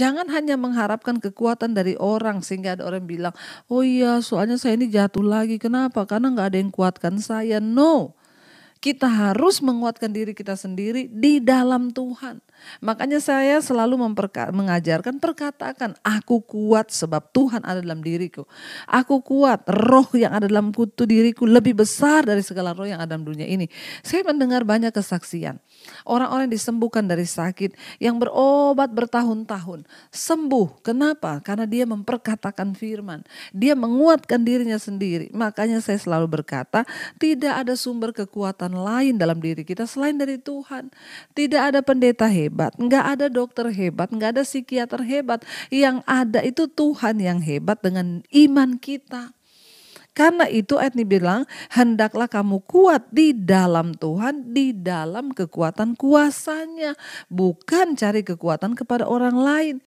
Jangan hanya mengharapkan kekuatan dari orang sehingga ada orang bilang, oh iya soalnya saya ini jatuh lagi. Kenapa? Karena nggak ada yang kuatkan saya. No. Kita harus menguatkan diri kita sendiri di dalam Tuhan. Makanya saya selalu memperka- mengajarkan perkatakan, aku kuat sebab Tuhan ada dalam diriku. Aku kuat, roh yang ada dalam kutu diriku lebih besar dari segala roh yang ada dalam dunia ini. Saya mendengar banyak kesaksian. Orang-orang disembuhkan dari sakit, yang berobat bertahun-tahun, sembuh. Kenapa? Karena dia memperkatakan firman. Dia menguatkan dirinya sendiri. Makanya saya selalu berkata, tidak ada sumber kekuatan kekuatan lain dalam diri kita selain dari Tuhan. Tidak ada pendeta hebat, nggak ada dokter hebat, nggak ada psikiater hebat. Yang ada itu Tuhan yang hebat dengan iman kita. Karena itu ayat ini bilang, hendaklah kamu kuat di dalam Tuhan, di dalam kekuatan kuasanya. Bukan cari kekuatan kepada orang lain.